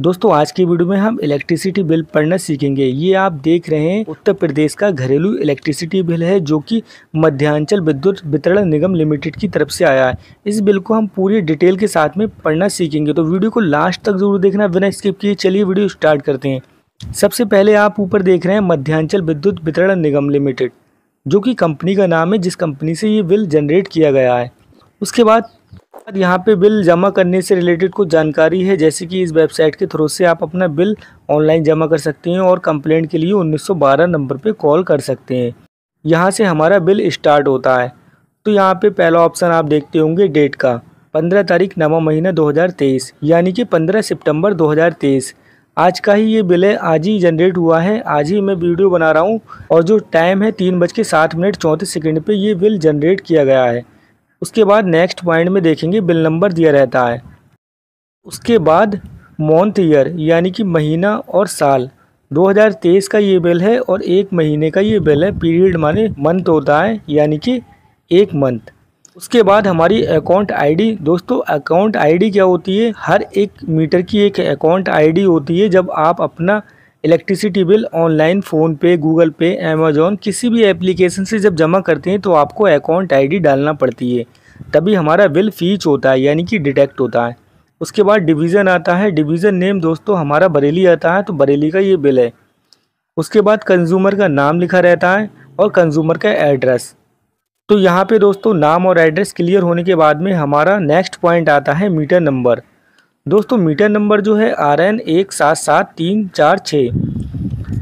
दोस्तों आज की वीडियो में हम इलेक्ट्रिसिटी बिल पढ़ना सीखेंगे ये आप देख रहे हैं उत्तर प्रदेश का घरेलू इलेक्ट्रिसिटी बिल है जो कि मध्यांचल विद्युत वितरण निगम लिमिटेड की तरफ से आया है इस बिल को हम पूरी डिटेल के साथ में पढ़ना सीखेंगे तो वीडियो को लास्ट तक जरूर देखना बिना स्किप किए चलिए वीडियो स्टार्ट करते हैं सबसे पहले आप ऊपर देख रहे हैं मध्यांचल विद्युत वितरण निगम लिमिटेड जो कि कंपनी का नाम है जिस कंपनी से ये बिल जनरेट किया गया है उसके बाद बाद यहाँ पे बिल जमा करने से रिलेटेड कुछ जानकारी है जैसे कि इस वेबसाइट के थ्रू से आप अपना बिल ऑनलाइन जमा कर सकते हैं और कंप्लेंट के लिए 1912 नंबर पे कॉल कर सकते हैं यहाँ से हमारा बिल स्टार्ट होता है तो यहाँ पे पहला ऑप्शन आप देखते होंगे डेट का पंद्रह तारीख नवा महीना 2023 यानी कि पंद्रह सितंबर 2023 आज का ही ये बिल है आज ही जनरेट हुआ है आज ही मैं वीडियो बना रहा हूँ और जो टाइम है तीन बज के सात मिनट चौंतीस सेकेंड पर ये बिल जनरेट किया गया है उसके बाद नेक्स्ट पॉइंट में देखेंगे बिल नंबर दिया रहता है उसके बाद मॉन्थ ईयर यानी कि महीना और साल 2023 का ये बिल है और एक महीने का ये बिल है पीरियड माने मंथ होता है यानी कि एक मंथ उसके बाद हमारी अकाउंट आईडी दोस्तों अकाउंट आईडी क्या होती है हर एक मीटर की एक अकाउंट आईडी होती है जब आप अपना electricity bill online PhonePe Google Pay Amazon किसी भी एप्लीकेशन से जब जमा करते हैं तो आपको अकाउंट आईडी डालना पड़ती है तभी हमारा बिल फीच होता है यानी कि डिटेक्ट होता है उसके बाद डिवीज़न आता है डिवीज़न नेम दोस्तों हमारा बरेली आता है तो बरेली का ये बिल है उसके बाद कंज्यूमर का नाम लिखा रहता है और कंज्यूमर का एड्रेस तो यहाँ पर दोस्तों नाम और एड्रेस क्लियर होने के बाद में हमारा नेक्स्ट पॉइंट आता है मीटर नंबर दोस्तों मीटर नंबर जो है आर एन एक सात सात तीन चार छः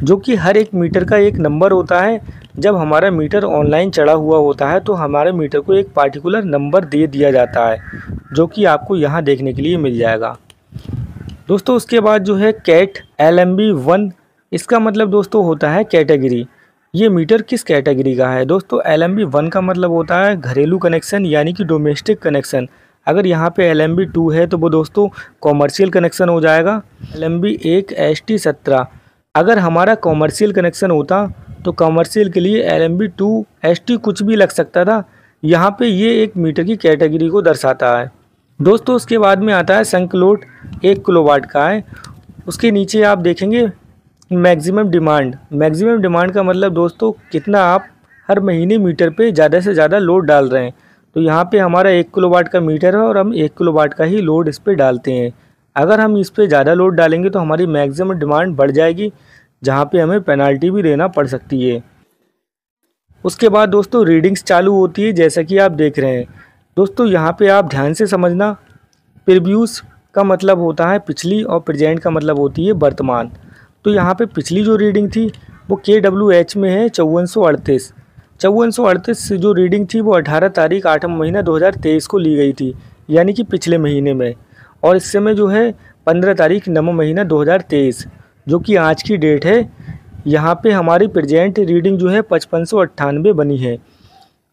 जो कि हर एक मीटर का एक नंबर होता है जब हमारा मीटर ऑनलाइन चढ़ा हुआ होता है तो हमारे मीटर को एक पार्टिकुलर नंबर दे दिया जाता है जो कि आपको यहाँ देखने के लिए मिल जाएगा दोस्तों उसके बाद जो है cat L M B one इसका मतलब दोस्तों होता है कैटेगरी ये मीटर किस कैटेगरी का है दोस्तों एल एम बी वन का मतलब होता है घरेलू कनेक्शन यानी कि डोमेस्टिक कनेक्शन अगर यहाँ पे एल एम बी टू है तो वो दोस्तों कॉमर्शियल कनेक्शन हो जाएगा एल एम बी एक एस टी सत्रह अगर हमारा कॉमर्शियल कनेक्शन होता तो कॉमर्शियल के लिए L M B two S T कुछ भी लग सकता था यहाँ पे ये एक मीटर की कैटेगरी को दर्शाता है दोस्तों उसके बाद में आता है संकलोट एक किलोवाट का है उसके नीचे आप देखेंगे मैक्सिमम डिमांड मैक्सिमम डिमांड का मतलब दोस्तों कितना आप हर महीने मीटर पे ज़्यादा से ज़्यादा लोड डाल रहे हैं तो यहाँ पे हमारा एक किलो वाट का मीटर है और हम एक किलो वाट का ही लोड इस पर डालते हैं अगर हम इस पर ज़्यादा लोड डालेंगे तो हमारी मैक्सिमम डिमांड बढ़ जाएगी जहाँ पे हमें पेनाल्टी भी देना पड़ सकती है उसके बाद दोस्तों रीडिंग्स चालू होती है जैसा कि आप देख रहे हैं दोस्तों यहाँ पर आप ध्यान से समझना प्रिव्यूस का मतलब होता है पिछली और प्रजेंट का मतलब होती है वर्तमान तो यहाँ पर पिछली जो रीडिंग थी वो के डब्ल्यू एच में है चौवन सौ अड़तीस चौवन सौ अड़तीस से जो रीडिंग थी वो अठारह तारीख आठ महीना 2023 को ली गई थी यानी कि पिछले महीने में और इस समय जो है पंद्रह तारीख नव महीना 2023 जो कि आज की डेट है यहाँ पे हमारी प्रेजेंट रीडिंग जो है पचपन सौ अट्ठानवे बनी है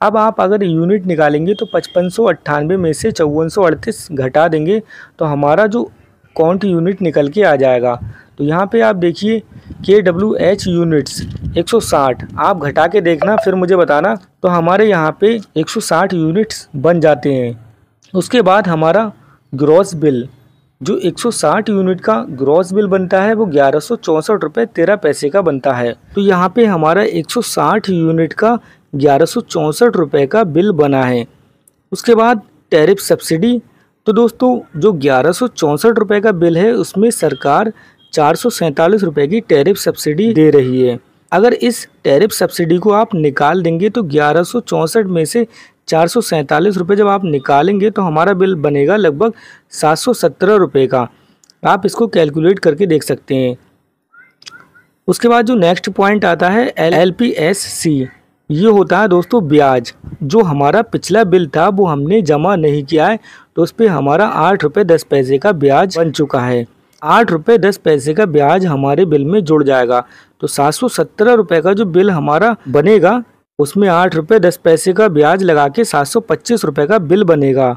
अब आप अगर यूनिट निकालेंगे तो पचपन सौ अट्ठानवे में से चौवन सौ अड़तीस घटा देंगे तो हमारा जो काउंट यूनिट निकल के आ जाएगा तो यहाँ पे आप देखिए के डब्ल्यू एच यूनिट्स 160 आप घटा के देखना फिर मुझे बताना तो हमारे यहाँ पे 160 यूनिट्स बन जाते हैं उसके बाद हमारा ग्रॉस बिल जो 160 यूनिट का ग्रॉस बिल बनता है वो ग्यारह सौ चौंसठ रुपये तेरह पैसे का बनता है तो यहाँ पे हमारा 160 यूनिट का ग्यारह सौ चौंसठ रुपये का बिल बना है उसके बाद टैरिफ सब्सिडी तो दोस्तों जो ग्यारह सौ चौंसठ रुपये का बिल है उसमें सरकार चार की टैरिफ सब्सिडी दे रही है अगर इस टैरिफ सब्सिडी को आप निकाल देंगे तो ग्यारह में से चार सौ जब आप निकालेंगे तो हमारा बिल बनेगा लगभग सात सौ का आप इसको कैलकुलेट करके देख सकते हैं उसके बाद जो नेक्स्ट पॉइंट आता है L L P S C ये होता है दोस्तों ब्याज जो हमारा पिछला बिल था वो हमने जमा नहीं किया है तो उस पर हमारा आठ रुपये दस पैसे का ब्याज बन चुका है आठ रुपये दस पैसे का ब्याज हमारे बिल में जुड़ जाएगा तो सात सौ सत्रह रुपये का जो बिल हमारा बनेगा उसमें आठ रुपये दस पैसे का ब्याज लगा के सात सौ पच्चीस रुपये का बिल बनेगा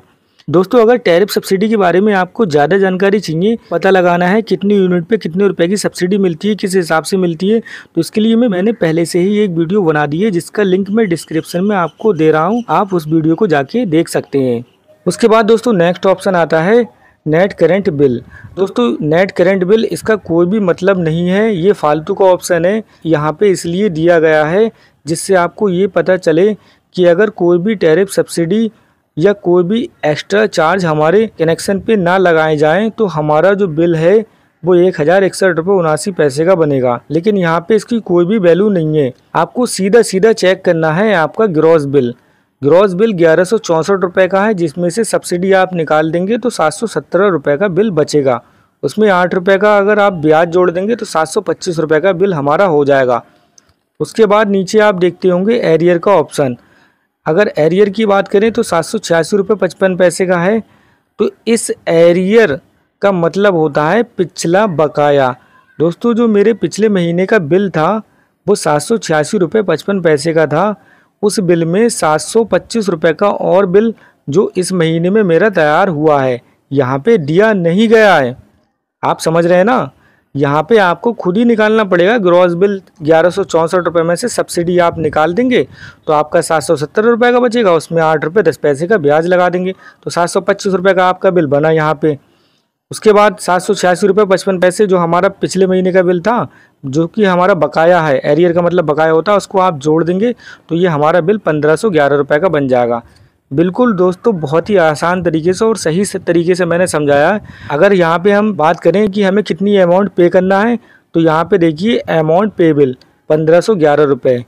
दोस्तों अगर टैरिफ सब्सिडी के बारे में आपको ज़्यादा जानकारी चाहिए पता लगाना है कितनी यूनिट पे कितने रुपए की सब्सिडी मिलती है किस हिसाब से मिलती है तो इसके लिए मैं मैंने पहले से ही एक वीडियो बना दी है जिसका लिंक मैं डिस्क्रिप्शन में आपको दे रहा हूँ आप उस वीडियो को जाके देख सकते हैं उसके बाद दोस्तों नेक्स्ट ऑप्शन आता है नेट करेंट बिल दोस्तों नेट करेंट बिल इसका कोई भी मतलब नहीं है ये फालतू का ऑप्शन है यहाँ पे इसलिए दिया गया है जिससे आपको ये पता चले कि अगर कोई भी टैरिफ सब्सिडी या कोई भी एक्स्ट्रा चार्ज हमारे कनेक्शन पे ना लगाए जाएं तो हमारा जो बिल है वो एक हज़ार इकसठ रुपये उनासी पैसे का बनेगा लेकिन यहाँ पे इसकी कोई भी वैल्यू नहीं है आपको सीधा सीधा चेक करना है आपका ग्रॉस बिल ग्रॉस बिल ग्यारह सौ चौंसठ रुपये का है जिसमें से सब्सिडी आप निकाल देंगे तो सात सौ सत्रह रुपये का बिल बचेगा उसमें आठ रुपये का अगर आप ब्याज जोड़ देंगे तो सात सौ पच्चीस रुपये का बिल हमारा हो जाएगा उसके बाद नीचे आप देखते होंगे एरियर का ऑप्शन अगर एरियर की बात करें तो सात सौ छियासी रुपये पचपन पैसे का है तो इस एरियर का मतलब होता है पिछला बकाया दोस्तों जो मेरे पिछले महीने का बिल था वो सात सौ छियासी रुपये पचपन पैसे का था उस बिल में सात सौ पच्चीस का और बिल जो इस महीने में मेरा तैयार हुआ है यहाँ पे दिया नहीं गया है आप समझ रहे हैं ना यहाँ पे आपको खुद ही निकालना पड़ेगा ग्रॉस बिल ग्यारह सौ चौंसठ रुपये में से सब्सिडी आप निकाल देंगे तो आपका सात सौ सत्तर रुपये का बचेगा उसमें आठ रुपये दस पैसे का ब्याज लगा देंगे तो सात सौ पच्चीस रुपये का आपका बिल बना यहाँ पे उसके बाद सात सौ छियासी रुपये पचपन पैसे जो हमारा पिछले महीने का बिल था जो कि हमारा बकाया है एरियर का मतलब बकाया होता है उसको आप जोड़ देंगे तो ये हमारा बिल पंद्रह सौ ग्यारह रुपये का बन जाएगा बिल्कुल दोस्तों बहुत ही आसान तरीके से और सही से तरीके से मैंने समझाया अगर यहाँ पे हम बात करें कि हमें कितनी अमाउंट पे करना है तो यहाँ पे देखिए अमाउंट पे बिल पंद्रह सौ ग्यारह रुपये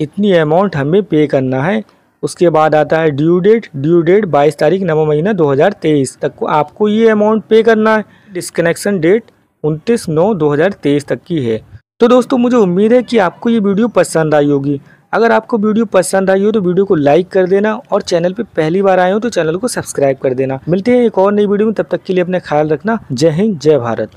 इतनी अमाउंट हमें पे करना है उसके बाद आता है ड्यू डेट ड्यू डेट बाईस तारीख नवा महीना 2023 तक को आपको ये अमाउंट पे करना है डिस्कनेक्शन डेट उनतीस नौ दो तक की है तो दोस्तों मुझे उम्मीद है कि आपको ये वीडियो पसंद आई होगी अगर आपको वीडियो पसंद आई हो तो वीडियो को लाइक कर देना और चैनल पे पहली बार आए हो तो चैनल को सब्सक्राइब कर देना मिलते हैं एक और नई वीडियो में तब तक के लिए अपने ख्याल रखना जय हिंद जय भारत